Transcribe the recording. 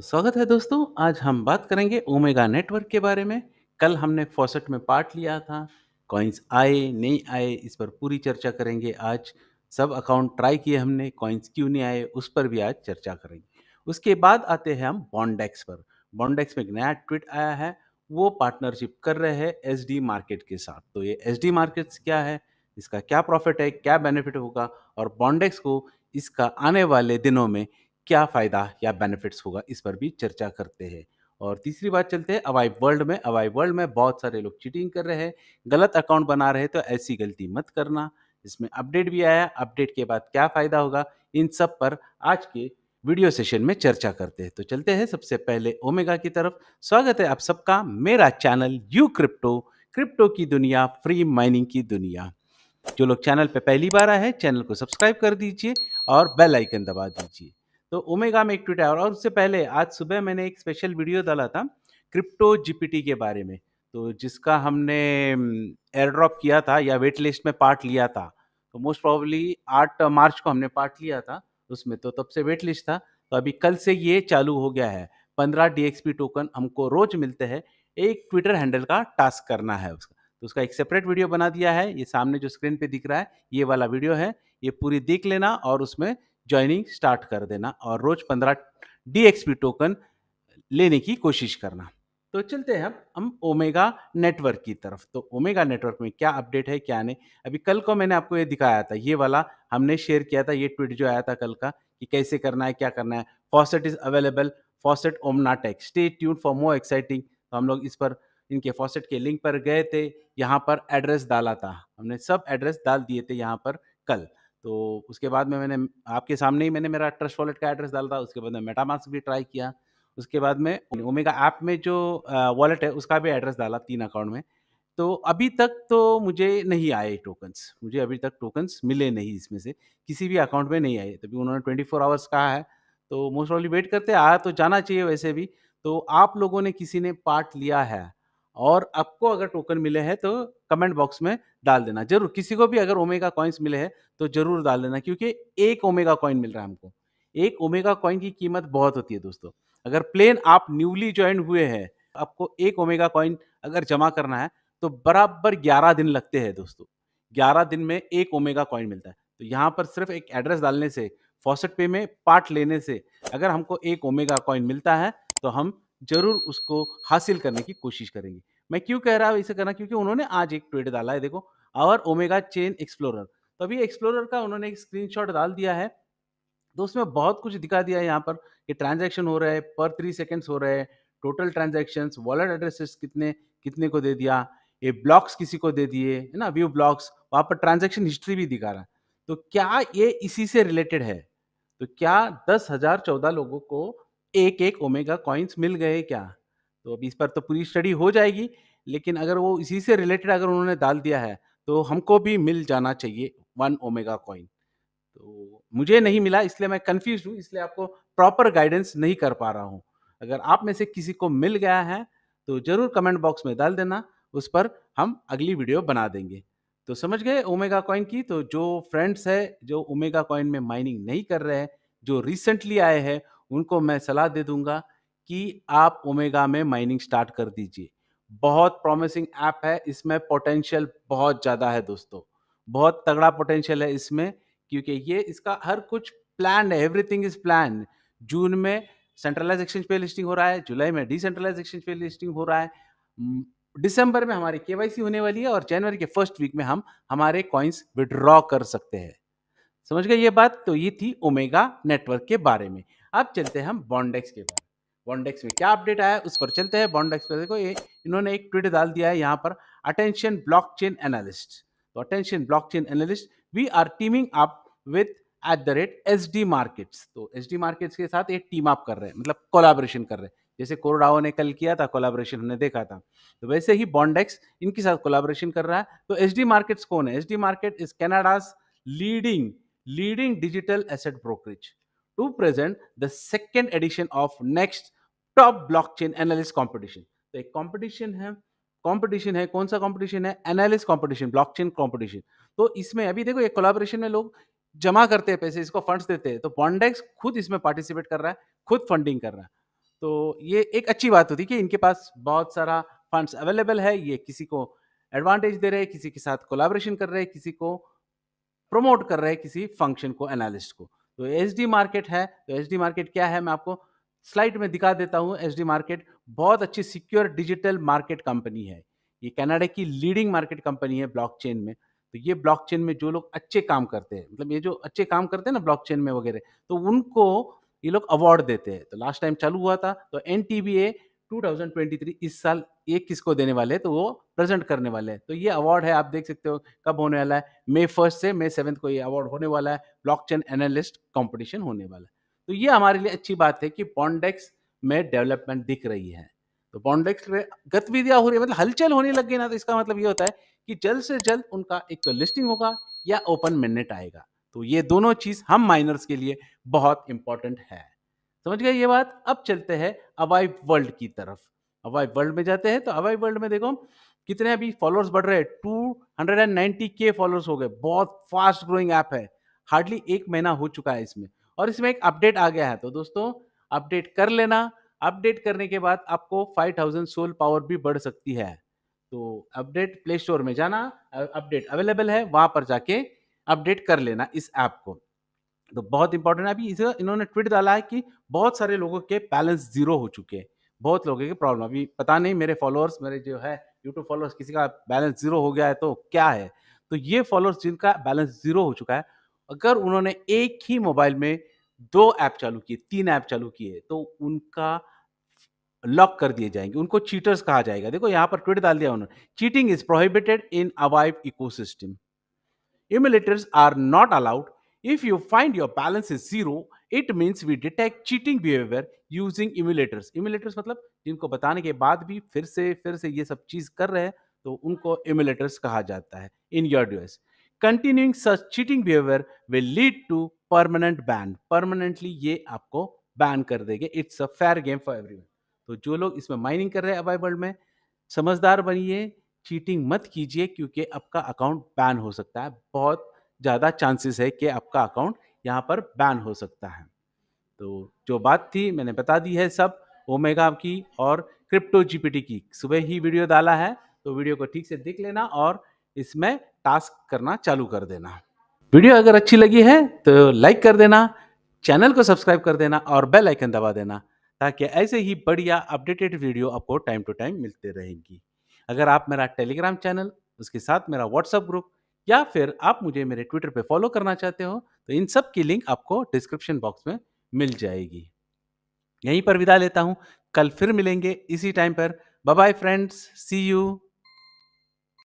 तो स्वागत है दोस्तों आज हम बात करेंगे ओमेगा नेटवर्क के बारे में कल हमने फॉसेट में पार्ट लिया था कॉइन्स आए नहीं आए इस पर पूरी चर्चा करेंगे आज सब अकाउंट ट्राई किए हमने कॉइन्स क्यों नहीं आए उस पर भी आज चर्चा करेंगे उसके बाद आते हैं हम बॉन्डेक्स पर बॉन्डेक्स में एक नया ट्वीट आया है वो पार्टनरशिप कर रहे हैं एस मार्केट के साथ तो ये एस डी क्या है इसका क्या प्रॉफिट है क्या बेनिफिट होगा और बॉन्डेक्स को इसका आने वाले दिनों में क्या फ़ायदा या बेनिफिट्स होगा इस पर भी चर्चा करते हैं और तीसरी बात चलते हैं अवाई वर्ल्ड में अवाई वर्ल्ड में बहुत सारे लोग चीटिंग कर रहे हैं गलत अकाउंट बना रहे हैं तो ऐसी गलती मत करना इसमें अपडेट भी आया अपडेट के बाद क्या फ़ायदा होगा इन सब पर आज के वीडियो सेशन में चर्चा करते हैं तो चलते हैं सबसे पहले ओमेगा की तरफ स्वागत है आप सबका मेरा चैनल यू क्रिप्टो क्रिप्टो की दुनिया फ्री माइनिंग की दुनिया जो लोग चैनल पर पहली बार आए हैं चैनल को सब्सक्राइब कर दीजिए और बेल आइकन दबा दीजिए तो ओमेगा में एक ट्वीट आया और उससे पहले आज सुबह मैंने एक स्पेशल वीडियो डाला था क्रिप्टो जीपीटी के बारे में तो जिसका हमने एयर ड्रॉप किया था या वेट लिस्ट में पार्ट लिया था तो मोस्ट प्रॉबली आठ मार्च को हमने पार्ट लिया था उसमें तो तब से वेट लिस्ट था तो अभी कल से ये चालू हो गया है पंद्रह डी टोकन हमको रोज मिलते हैं एक ट्विटर हैंडल का टास्क करना है उसका तो उसका एक सेपरेट वीडियो बना दिया है ये सामने जो स्क्रीन पे दिख रहा है ये वाला वीडियो है ये पूरी देख लेना और उसमें ज्वाइनिंग स्टार्ट कर देना और रोज पंद्रह डी टोकन लेने की कोशिश करना तो चलते हैं हम हम ओमेगा नेटवर्क की तरफ तो ओमेगा नेटवर्क में क्या अपडेट है क्या नहीं अभी कल को मैंने आपको ये दिखाया था ये वाला हमने शेयर किया था ये ट्वीट जो आया था कल का कि कैसे करना है क्या करना है फॉसेट इज अवेलेबल फॉसेट ओमनाटेक stay tune for more exciting तो हम लोग इस पर इनके फॉसेट के लिंक पर गए थे यहाँ पर एड्रेस डाला था हमने सब एड्रेस डाल दिए थे यहाँ पर कल तो उसके बाद में मैंने आपके सामने ही मैंने मेरा ट्रस्ट वॉलेट का एड्रेस डाला था उसके बाद में मेटामास्क भी ट्राई किया उसके बाद में ओमेगा ऐप में जो वॉलेट है उसका भी एड्रेस डाला तीन अकाउंट में तो अभी तक तो मुझे नहीं आए टोकन्स मुझे अभी तक टोकन्स मिले नहीं इसमें से किसी भी अकाउंट में नहीं आए तभी उन्होंने ट्वेंटी फोर आवर्स कहा है तो मोस्ट ऑफली वेट करते आया तो जाना चाहिए वैसे भी तो आप लोगों ने किसी ने पार्ट लिया है और आपको अगर टोकन मिले हैं तो कमेंट बॉक्स में डाल देना जरूर किसी को भी अगर ओमेगा कॉइन्स मिले हैं तो जरूर डाल देना क्योंकि एक ओमेगा कॉइन मिल रहा है हमको एक ओमेगा कॉइन की कीमत बहुत होती है दोस्तों अगर प्लेन आप न्यूली ज्वाइन हुए हैं आपको एक ओमेगा कॉइन अगर जमा करना है तो बराबर ग्यारह दिन लगते हैं दोस्तों ग्यारह दिन में एक ओमेगा कॉइन मिलता है तो यहाँ पर सिर्फ एक एड्रेस डालने से फॉसेट पे में पार्ट लेने से अगर हमको एक ओमेगा कॉइन मिलता है तो हम जरूर उसको हासिल करने की कोशिश करेंगे मैं क्यों कह रहा हूँ इसे करना क्योंकि उन्होंने आज एक ट्वीट डाला है देखो आवर ओमेगा चेन एक्सप्लोरर तो अभी एक्सप्लोरर का उन्होंने एक स्क्रीनशॉट डाल दिया है तो उसमें बहुत कुछ दिखा दिया है यहाँ पर कि ट्रांजेक्शन हो रहे हैं पर थ्री सेकेंड्स हो रहे हैं टोटल ट्रांजैक्शंस वॉलेट एड्रेसेस कितने कितने को दे दिया ये ब्लॉक्स किसी को दे दिए है ना व्यू ब्लॉक्स वहाँ पर ट्रांजेक्शन हिस्ट्री भी दिखा रहा है तो क्या ये इसी से रिलेटेड है तो क्या दस हजार चौदह लोगों को एक एक ओमेगा कॉइन्स मिल गए क्या तो अभी इस पर तो पूरी स्टडी हो जाएगी लेकिन अगर वो इसी से रिलेटेड अगर उन्होंने डाल दिया है तो हमको भी मिल जाना चाहिए वन ओमेगा कॉइन तो मुझे नहीं मिला इसलिए मैं कन्फ्यूज हूँ इसलिए आपको प्रॉपर गाइडेंस नहीं कर पा रहा हूँ अगर आप में से किसी को मिल गया है तो ज़रूर कमेंट बॉक्स में डाल देना उस पर हम अगली वीडियो बना देंगे तो समझ गए ओमेगा कॉइन की तो जो फ्रेंड्स है जो ओमेगा कॉइन में माइनिंग नहीं कर रहे हैं जो रिसेंटली आए हैं उनको मैं सलाह दे दूंगा कि आप ओमेगा में माइनिंग स्टार्ट कर दीजिए बहुत प्रॉमिसिंग ऐप है इसमें पोटेंशियल बहुत ज़्यादा है दोस्तों बहुत तगड़ा पोटेंशियल है इसमें क्योंकि ये इसका हर कुछ प्लान है एवरीथिंग इज प्लान जून में सेंट्रलाइज एक्सचेंज पे लिस्टिंग हो रहा है जुलाई में डिसेंट्रलाइज एक्सचेंज पे लिस्टिंग हो रहा है दिसंबर में हमारी केवाईसी होने वाली है और जनवरी के फर्स्ट वीक में हम हमारे कॉइन्स विड्रॉ कर सकते हैं समझ गए ये बात तो ये थी ओमेगा नेटवर्क के बारे में अब चलते हैं हम बॉन्डेक्स के पास बॉन्डेक्स में क्या अपडेट आया उस पर चलते हैं बॉन्डेक्स पर देखो ये इन्होंने एक ट्वीट डाल दिया है यहाँ पर अटेंशन ब्लॉकचेन एनालिस्ट तो attention blockchain analyst we are teaming up with at the rate S D markets तो एस डी मार्केट्स के साथ ये टीम अप कर रहे हैं मतलब कोलाब्रेशन कर रहे हैं जैसे कोरोडाओ ने कल किया था कोलाब्रेशन हमने देखा था तो वैसे ही बॉन्डेक्स इनके साथ कोलाब्रेशन कर रहा है तो एच डी मार्केट्स कौन है H D market is Canada's leading leading digital asset brokerage to present the second edition of next top blockchain analyst competition तो एक कंपटीशन है कंपटीशन है कौन सा कंपटीशन है एनालिस्ट कंपटीशन ब्लॉकचेन कंपटीशन तो इसमें अभी देखो ये कोलैबोरेशन में लोग जमा करते हैं पैसे इसको फंड्स देते हैं तो बॉन्डेक्स खुद इसमें पार्टिसिपेट कर रहा है खुद फंडिंग कर रहा है तो ये एक अच्छी बात होती है कि इनके पास बहुत सारा फंड्स अवेलेबल है ये किसी को एडवांटेज दे रहे हैं किसी के साथ कोलाबोरेशन कर रहे हैं किसी को प्रमोट कर रहे हैं किसी फंक्शन को एनालिस्ट को तो एच मार्केट है तो एच मार्केट क्या है मैं आपको स्लाइड में दिखा देता हूँ एच मार्केट बहुत अच्छी सिक्योर डिजिटल मार्केट कंपनी है ये कनाडा की लीडिंग मार्केट कंपनी है ब्लॉकचेन में तो ये ब्लॉकचेन में जो लोग अच्छे काम करते हैं मतलब ये जो अच्छे काम करते हैं ना ब्लॉकचेन में वगैरह तो उनको ये लोग अवार्ड देते हैं तो लास्ट टाइम चालू हुआ था तो एन 2023 इस साल एक किसको देने वाले हैं तो वो प्रेजेंट करने वाले हैं तो ये अवार्ड है आप देख सकते हो कब होने वाला है मई फर्स्ट से मई सेवन्थ को ये अवार्ड होने वाला है ब्लॉकचेन एनालिस्ट कंपटीशन होने वाला है तो ये हमारे लिए अच्छी बात है कि पॉन्डेक्स में डेवलपमेंट दिख रही है तो पॉन्डेक्स में गतिविधियां हो रही है मतलब हलचल होने लग गई ना तो इसका मतलब ये होता है कि जल्द से जल्द उनका एक तो लिस्टिंग होगा या ओपन मिनट आएगा तो ये दोनों चीज़ हम माइनर्स के लिए बहुत इंपॉर्टेंट है समझ गए ये बात अब चलते हैं अवाई वर्ल्ड की तरफ अवाई वर्ल्ड में जाते हैं तो अवाई वर्ल्ड में देखो कितने अभी फॉलोअर्स बढ़ रहे हैं two hundred and ninety K followers हो गए बहुत फास्ट ग्रोइंग ऐप है हार्डली एक महीना हो चुका है इसमें और इसमें एक अपडेट आ गया है तो दोस्तों अपडेट कर लेना अपडेट करने के बाद आपको 5000 सोल पावर भी बढ़ सकती है तो अपडेट प्ले स्टोर में जाना अपडेट अवेलेबल है वहां पर जाके अपडेट कर लेना इस ऐप को तो बहुत इंपॉर्टेंट है अभी इसे इन्होंने ट्वीट डाला है कि बहुत सारे लोगों के बैलेंस जीरो हो चुके हैं बहुत लोगों के प्रॉब्लम अभी पता नहीं मेरे फॉलोअर्स मेरे जो है यूट्यूब फॉलोअर्स किसी का बैलेंस जीरो हो गया है तो क्या है तो ये फॉलोअर्स जिनका बैलेंस जीरो हो चुका है अगर उन्होंने एक ही मोबाइल में दो ऐप चालू किए तीन ऐप चालू किए तो उनका लॉक कर दिए जाएंगे उनको चीटर्स कहा जाएगा देखो यहाँ पर ट्वीट डाल दिया उन्होंने cheating is prohibited in Avive ecosystem emulators are not allowed If you find your balance is zero, it means we detect cheating behaviour using emulators emulators मतलब जिनको बताने के बाद भी फिर से फिर से ये सब चीज़ कर रहे हैं तो उनको इमुलेटर्स कहा जाता है in your duels continuing such cheating behaviour will lead to permanent ban permanently ये आपको बैन कर देंगे it's a fair game for everyone तो जो लोग इसमें माइनिंग कर रहे हैं अबाई वर्ल्ड में समझदार बनिए चीटिंग मत कीजिए क्योंकि आपका अकाउंट बैन हो सकता है बहुत ज़्यादा चांसेस है कि आपका अकाउंट यहाँ पर बैन हो सकता है तो जो बात थी मैंने बता दी है सब ओमेगा की और क्रिप्टो जीपीटी की सुबह ही वीडियो डाला है तो वीडियो को ठीक से देख लेना और इसमें टास्क करना चालू कर देना वीडियो अगर अच्छी लगी है तो लाइक कर देना चैनल को सब्सक्राइब कर देना और बेल आइकन दबा देना ताकि ऐसे ही बढ़िया अपडेटेड वीडियो आपको टाइम टू टाइम मिलते रहेंगी अगर आप मेरा टेलीग्राम चैनल उसके साथ मेरा व्हाट्सएप ग्रुप या फिर आप मुझे मेरे ट्विटर पे फॉलो करना चाहते हो तो इन सब की लिंक आपको डिस्क्रिप्शन बॉक्स में मिल जाएगी यहीं पर विदा लेता हूं कल फिर मिलेंगे इसी टाइम पर बाय फ्रेंड्स सी यू